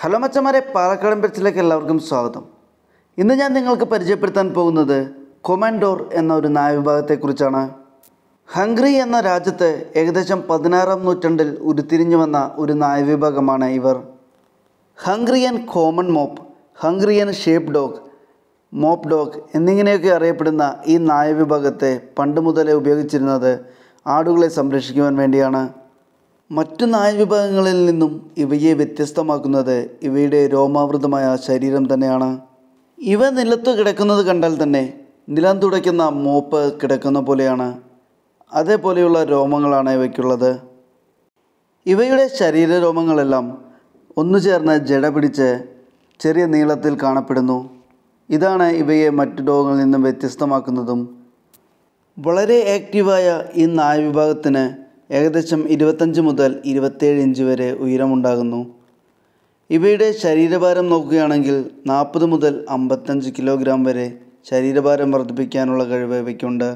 hello മച്ചന്മാരെ പാലക്കാടൻ പെച്ചിലേക്ക് എല്ലാവർക്കും സ്വാഗതം ഇന്ന് ഞാൻ നിങ്ങൾക്ക് പരിചയപ്പെടുത്താൻ പോകുന്നത് കൊമാൻഡോർ എന്ന ഒരു നായവിഭാഗത്തെക്കുറിച്ചാണ് ഹംഗ്രി എന്ന രാജ്യത്ത് ഏകദേശം പതിനാറാം നൂറ്റാണ്ടിൽ ഉരുത്തിരിഞ്ഞു വന്ന ഒരു നായവിഭാഗമാണ് ഇവർ Hungarian common mop Hungarian sheep dog mop dog എന്നിങ്ങനെയൊക്കെ അറിയപ്പെടുന്ന ഈ നായവിഭാഗത്തെ പണ്ട് മുതലേ ഉപയോഗിച്ചിരുന്നത് ആടുകളെ സംരക്ഷിക്കുവാൻ വേണ്ടിയാണ് മറ്റു നായവിഭാഗങ്ങളിൽ നിന്നും ഇവയെ വ്യത്യസ്തമാക്കുന്നത് ഇവയുടെ രോമാവൃതമായ ശരീരം തന്നെയാണ് ഇവ നിലത്ത് കിടക്കുന്നത് കണ്ടാൽ തന്നെ നിലം തുടയ്ക്കുന്ന മോപ്പ് കിടക്കുന്ന പോലെയാണ് അതേപോലെയുള്ള രോമങ്ങളാണ് ഇവയ്ക്കുള്ളത് ഇവയുടെ ശരീര രോമങ്ങളെല്ലാം ഒന്നു ചേർന്ന് ജട പിടിച്ച് ചെറിയ നീളത്തിൽ കാണപ്പെടുന്നു ഇതാണ് ഇവയെ മറ്റു രോഗങ്ങളിൽ നിന്നും വ്യത്യസ്തമാക്കുന്നതും വളരെ ആക്റ്റീവായ ഈ വിഭാഗത്തിന് ഏകദേശം ഇരുപത്തഞ്ച് മുതൽ ഇരുപത്തേഴ് ഇഞ്ച് വരെ ഉയരമുണ്ടാകുന്നു ഇവയുടെ ശരീരഭാരം നോക്കുകയാണെങ്കിൽ നാൽപ്പത് മുതൽ അമ്പത്തഞ്ച് കിലോഗ്രാം വരെ ശരീരഭാരം വർദ്ധിപ്പിക്കാനുള്ള കഴിവ് ഇവയ്ക്കുണ്ട്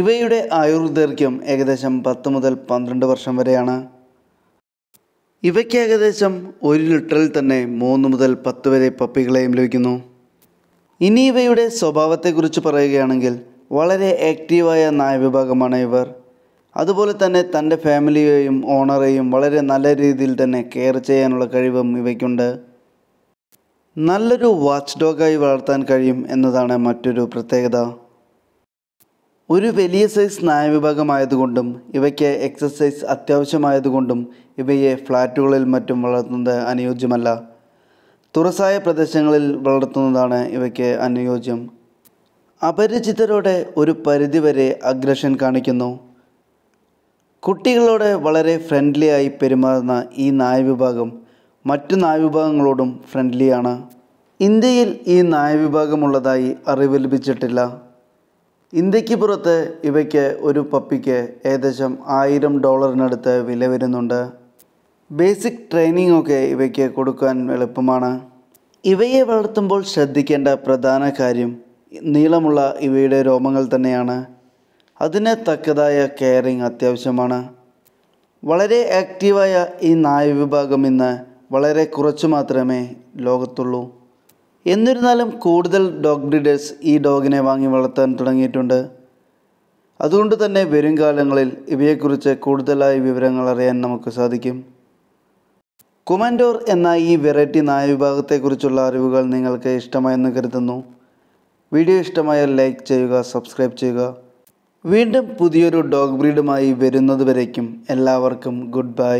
ഇവയുടെ ആയുർദൈർഘ്യം ഏകദേശം പത്ത് മുതൽ പന്ത്രണ്ട് വർഷം വരെയാണ് ഇവയ്ക്ക് ഏകദേശം ഒരു ലിറ്ററിൽ തന്നെ മൂന്ന് മുതൽ പത്ത് വരെ പപ്പികളെയും ലഭിക്കുന്നു ഇനി ഇവയുടെ സ്വഭാവത്തെക്കുറിച്ച് പറയുകയാണെങ്കിൽ വളരെ ആക്റ്റീവായ നായ വിഭാഗമാണ് ഇവർ അതുപോലെ തന്നെ തൻ്റെ ഫാമിലിയെയും ഓണറെയും വളരെ നല്ല രീതിയിൽ തന്നെ കെയർ ചെയ്യാനുള്ള കഴിവും ഇവയ്ക്കുണ്ട് നല്ലൊരു വാച്ച് ഡോഗായി വളർത്താൻ കഴിയും എന്നതാണ് മറ്റൊരു പ്രത്യേകത ഒരു വലിയ സൈസ് നായ വിഭാഗമായതുകൊണ്ടും ഇവയ്ക്ക് എക്സസൈസ് അത്യാവശ്യമായതുകൊണ്ടും ഇവയെ ഫ്ലാറ്റുകളിൽ മറ്റും വളർത്തുന്നത് അനുയോജ്യമല്ല തുറസായ പ്രദേശങ്ങളിൽ വളർത്തുന്നതാണ് ഇവയ്ക്ക് അനുയോജ്യം അപരിചിതരോടെ ഒരു പരിധിവരെ അഗ്രഷൻ കാണിക്കുന്നു കുട്ടികളോട് വളരെ ഫ്രണ്ട്ലി ആയി പെരുമാറുന്ന ഈ നായ വിഭാഗം മറ്റു നായ വിഭാഗങ്ങളോടും ഫ്രണ്ട്ലിയാണ് ഇന്ത്യയിൽ ഈ നായ വിഭാഗമുള്ളതായി അറിവ് ലഭിച്ചിട്ടില്ല ഇന്ത്യക്ക് പുറത്ത് ഇവയ്ക്ക് ഒരു പപ്പിക്ക് ഏകദേശം ആയിരം ഡോളറിനടുത്ത് വില വരുന്നുണ്ട് ബേസിക് ട്രെയിനിങ് ഒക്കെ ഇവയ്ക്ക് കൊടുക്കാൻ എളുപ്പമാണ് ഇവയെ വളർത്തുമ്പോൾ ശ്രദ്ധിക്കേണ്ട പ്രധാന കാര്യം നീളമുള്ള ഇവയുടെ രോമങ്ങൾ തന്നെയാണ് അതിന് തക്കതായ കെയറിങ് അത്യാവശ്യമാണ് വളരെ ആക്റ്റീവായ ഈ നായ വിഭാഗം ഇന്ന് വളരെ കുറച്ച് മാത്രമേ ലോകത്തുള്ളൂ എന്നിരുന്നാലും കൂടുതൽ ഡോഗ് ബ്രീഡേഴ്സ് ഈ ഡോഗിനെ വാങ്ങി വളർത്താൻ തുടങ്ങിയിട്ടുണ്ട് അതുകൊണ്ട് തന്നെ വരും കാലങ്ങളിൽ ഇവയെക്കുറിച്ച് കൂടുതലായി വിവരങ്ങൾ അറിയാൻ നമുക്ക് സാധിക്കും കുമൻഡോർ എന്ന ഈ വെറൈറ്റി നായ വിഭാഗത്തെക്കുറിച്ചുള്ള അറിവുകൾ നിങ്ങൾക്ക് ഇഷ്ടമായെന്ന് കരുതുന്നു വീഡിയോ ഇഷ്ടമായാൽ ലൈക്ക് ചെയ്യുക സബ്സ്ക്രൈബ് ചെയ്യുക വീണ്ടും പുതിയൊരു ഡോഗ് ബ്രീഡുമായി വരുന്നതുവരേക്കും എല്ലാവർക്കും ഗുഡ് ബൈ